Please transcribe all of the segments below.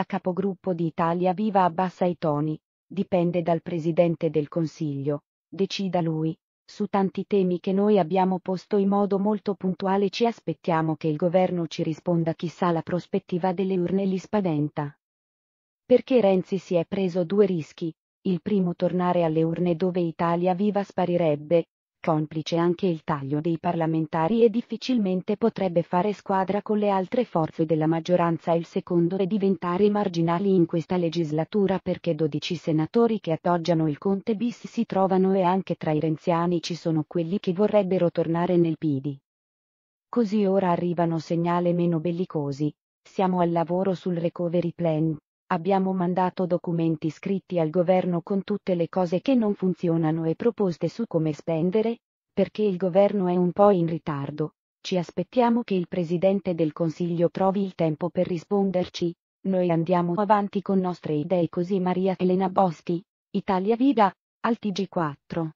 la capogruppo di Italia Viva abbassa i toni, dipende dal Presidente del Consiglio, decida lui. Su tanti temi che noi abbiamo posto in modo molto puntuale ci aspettiamo che il governo ci risponda chissà la prospettiva delle urne li spaventa. Perché Renzi si è preso due rischi, il primo tornare alle urne dove Italia Viva sparirebbe, complice anche il taglio dei parlamentari e difficilmente potrebbe fare squadra con le altre forze della maggioranza il secondo e diventare marginali in questa legislatura perché 12 senatori che appoggiano il Conte bis si trovano e anche tra i renziani ci sono quelli che vorrebbero tornare nel PD. Così ora arrivano segnali meno bellicosi, siamo al lavoro sul recovery plan, Abbiamo mandato documenti scritti al governo con tutte le cose che non funzionano e proposte su come spendere, perché il governo è un po' in ritardo. Ci aspettiamo che il Presidente del Consiglio trovi il tempo per risponderci. Noi andiamo avanti con nostre idee così Maria Elena Boschi, Italia Viva, al TG4.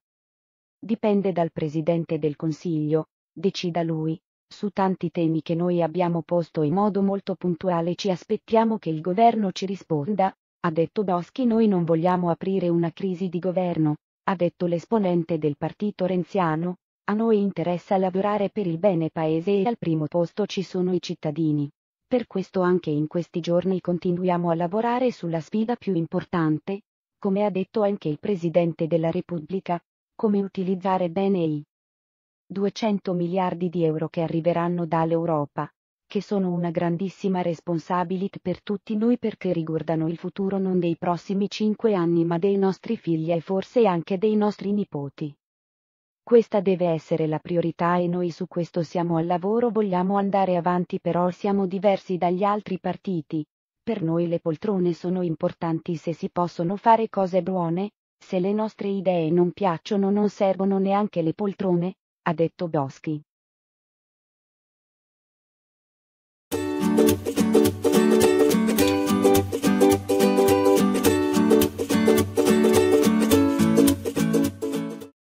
Dipende dal Presidente del Consiglio, decida lui, su tanti temi che noi abbiamo posto in modo molto puntuale ci aspettiamo che il governo ci risponda, ha detto Boschi noi non vogliamo aprire una crisi di governo, ha detto l'esponente del partito renziano, a noi interessa lavorare per il bene paese e al primo posto ci sono i cittadini. Per questo anche in questi giorni continuiamo a lavorare sulla sfida più importante, come ha detto anche il Presidente della Repubblica, come utilizzare bene i 200 miliardi di euro che arriveranno dall'Europa, che sono una grandissima responsabilità per tutti noi perché riguardano il futuro non dei prossimi cinque anni ma dei nostri figli e forse anche dei nostri nipoti. Questa deve essere la priorità e noi su questo siamo al lavoro, vogliamo andare avanti però siamo diversi dagli altri partiti. Per noi le poltrone sono importanti se si possono fare cose buone, se le nostre idee non piacciono non servono neanche le poltrone, ha detto Boschi.